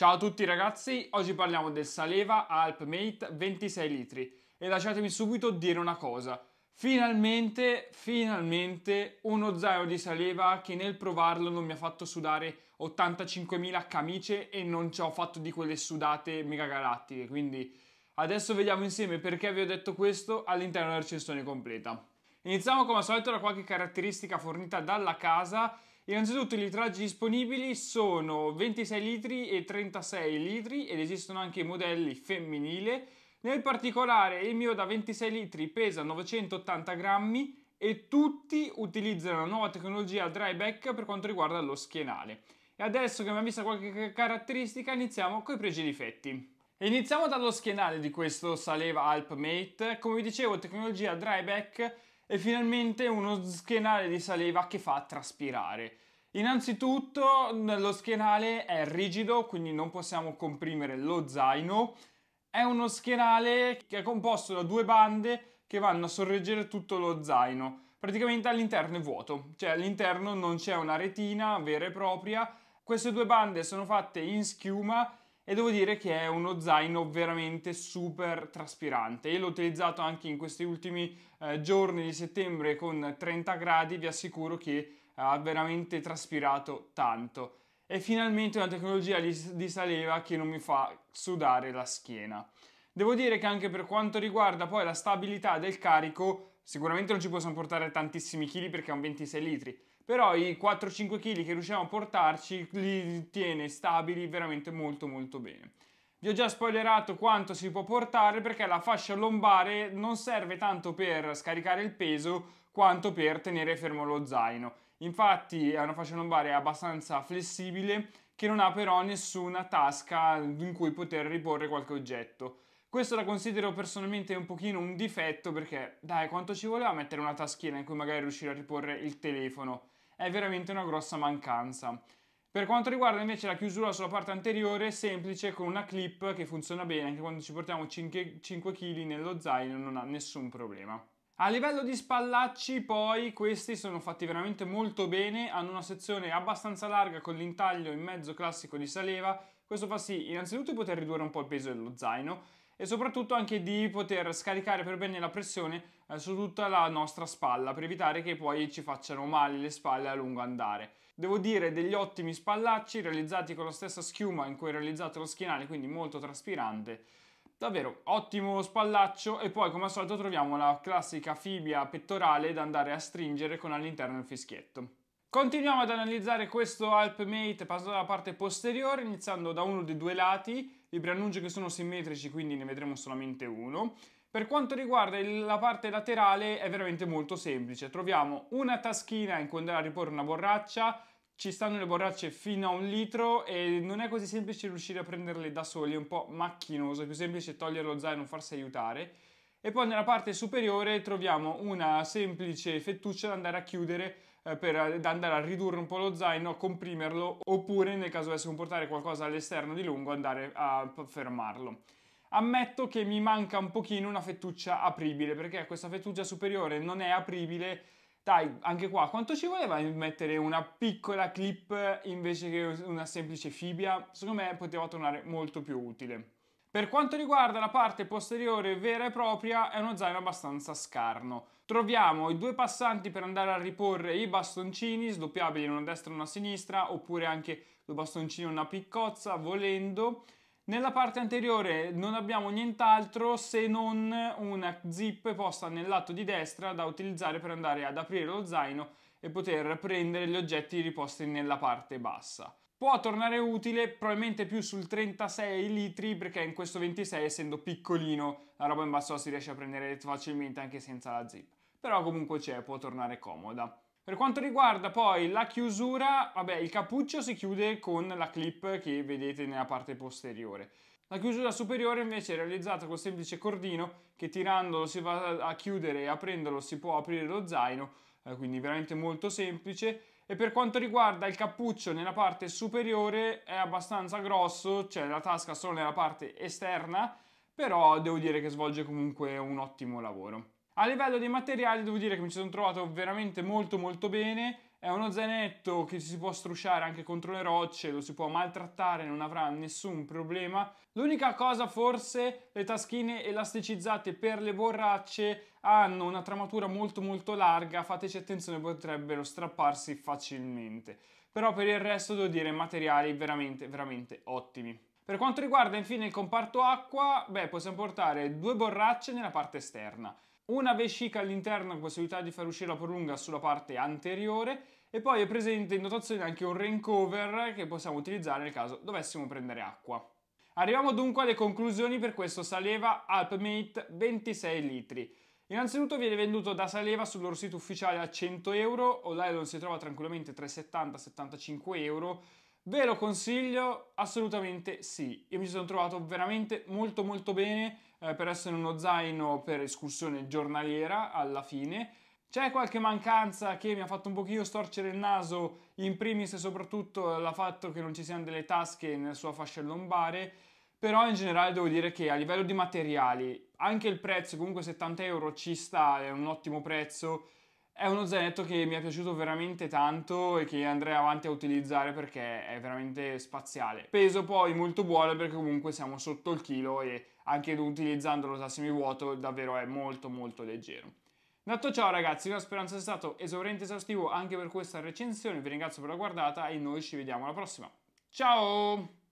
Ciao a tutti ragazzi, oggi parliamo del Saleva Alpmate 26 litri e lasciatemi subito dire una cosa. Finalmente, finalmente uno zaino di Saleva che nel provarlo non mi ha fatto sudare 85.000 camicie e non ci ho fatto di quelle sudate mega galattiche, quindi adesso vediamo insieme perché vi ho detto questo all'interno della recensione completa. Iniziamo come al solito da qualche caratteristica fornita dalla casa Innanzitutto i litraggi disponibili sono 26 litri e 36 litri ed esistono anche i modelli femminile. Nel particolare il mio da 26 litri pesa 980 grammi e tutti utilizzano la nuova tecnologia dryback per quanto riguarda lo schienale. E adesso che abbiamo visto qualche caratteristica iniziamo con i pregi e difetti. Iniziamo dallo schienale di questo Saleva Alp Mate, come vi dicevo tecnologia dryback back e finalmente uno schienale di saliva che fa traspirare. Innanzitutto lo schienale è rigido, quindi non possiamo comprimere lo zaino. È uno schienale che è composto da due bande che vanno a sorreggere tutto lo zaino. Praticamente all'interno è vuoto, cioè all'interno non c'è una retina vera e propria. Queste due bande sono fatte in schiuma e devo dire che è uno zaino veramente super traspirante. Io l'ho utilizzato anche in questi ultimi eh, giorni di settembre con 30 gradi, vi assicuro che ha veramente traspirato tanto. E finalmente una tecnologia di saleva che non mi fa sudare la schiena. Devo dire che anche per quanto riguarda poi la stabilità del carico Sicuramente non ci possiamo portare tantissimi chili perché è un 26 litri, però i 4-5 kg che riusciamo a portarci li tiene stabili veramente molto molto bene. Vi ho già spoilerato quanto si può portare perché la fascia lombare non serve tanto per scaricare il peso quanto per tenere fermo lo zaino. Infatti è una fascia lombare abbastanza flessibile che non ha però nessuna tasca in cui poter riporre qualche oggetto. Questo la considero personalmente un pochino un difetto perché, dai, quanto ci voleva mettere una taschina in cui magari riuscire a riporre il telefono? È veramente una grossa mancanza. Per quanto riguarda invece la chiusura sulla parte anteriore, semplice con una clip che funziona bene, anche quando ci portiamo 5 kg nello zaino non ha nessun problema. A livello di spallacci poi questi sono fatti veramente molto bene, hanno una sezione abbastanza larga con l'intaglio in mezzo classico di saleva, questo fa sì innanzitutto poter ridurre un po' il peso dello zaino, e soprattutto anche di poter scaricare per bene la pressione eh, su tutta la nostra spalla per evitare che poi ci facciano male le spalle a lungo andare. Devo dire degli ottimi spallacci realizzati con la stessa schiuma in cui è realizzato lo schienale, quindi molto traspirante. Davvero ottimo spallaccio e poi come al solito troviamo la classica fibbia pettorale da andare a stringere con all'interno il fischietto. Continuiamo ad analizzare questo Alpmate passando dalla parte posteriore iniziando da uno dei due lati vi preannuncio che sono simmetrici, quindi ne vedremo solamente uno. Per quanto riguarda la parte laterale è veramente molto semplice, troviamo una taschina in cui andare a riporre una borraccia, ci stanno le borracce fino a un litro e non è così semplice riuscire a prenderle da soli, è un po' macchinoso, è più semplice togliere lo zaino, farsi aiutare. E poi nella parte superiore troviamo una semplice fettuccia da andare a chiudere eh, per andare a ridurre un po' lo zaino, comprimerlo oppure nel caso dovessimo portare qualcosa all'esterno di lungo andare a fermarlo. Ammetto che mi manca un pochino una fettuccia apribile perché questa fettuccia superiore non è apribile dai, anche qua, quanto ci voleva mettere una piccola clip invece che una semplice fibbia? Secondo me poteva tornare molto più utile. Per quanto riguarda la parte posteriore vera e propria è uno zaino abbastanza scarno. Troviamo i due passanti per andare a riporre i bastoncini sdoppiabili in una destra e una sinistra oppure anche due bastoncini e una piccozza volendo. Nella parte anteriore non abbiamo nient'altro se non una zip posta nel lato di destra da utilizzare per andare ad aprire lo zaino e poter prendere gli oggetti riposti nella parte bassa. Può tornare utile probabilmente più sul 36 litri perché in questo 26 essendo piccolino la roba in basso si riesce a prendere facilmente anche senza la zip. Però comunque c'è, può tornare comoda. Per quanto riguarda poi la chiusura, vabbè il cappuccio si chiude con la clip che vedete nella parte posteriore. La chiusura superiore invece è realizzata col semplice cordino che tirandolo si va a chiudere e aprendolo si può aprire lo zaino, eh, quindi veramente molto semplice e per quanto riguarda il cappuccio nella parte superiore è abbastanza grosso, cioè la tasca solo nella parte esterna, però devo dire che svolge comunque un ottimo lavoro. A livello dei materiali devo dire che mi sono trovato veramente molto molto bene, è uno zainetto che si può strusciare anche contro le rocce, lo si può maltrattare, non avrà nessun problema. L'unica cosa forse, le taschine elasticizzate per le borracce hanno una tramatura molto molto larga, fateci attenzione potrebbero strapparsi facilmente. Però per il resto devo dire materiali veramente veramente ottimi. Per quanto riguarda infine il comparto acqua, beh, possiamo portare due borracce nella parte esterna una vescica all'interno con possibilità di far uscire la prolunga sulla parte anteriore e poi è presente in dotazione anche un rain cover che possiamo utilizzare nel caso dovessimo prendere acqua. Arriviamo dunque alle conclusioni per questo Saleva Alpmate 26 litri. Innanzitutto viene venduto da Saleva sul loro sito ufficiale a 100 euro, online si trova tranquillamente tra i 70 e 75 euro Ve lo consiglio? Assolutamente sì. Io mi sono trovato veramente molto molto bene eh, per essere uno zaino per escursione giornaliera alla fine. C'è qualche mancanza che mi ha fatto un pochino storcere il naso, in primis e soprattutto il fatto che non ci siano delle tasche nella sua fascia lombare, però in generale devo dire che a livello di materiali, anche il prezzo, comunque 70 euro ci sta, è un ottimo prezzo, è uno zainetto che mi è piaciuto veramente tanto e che andrei avanti a utilizzare perché è veramente spaziale. Peso poi molto buono perché comunque siamo sotto il chilo e anche utilizzando lo tassimi vuoto davvero è molto molto leggero. Detto ciò ragazzi, io spero sia stato esauriente e esaustivo anche per questa recensione, vi ringrazio per la guardata e noi ci vediamo alla prossima. Ciao!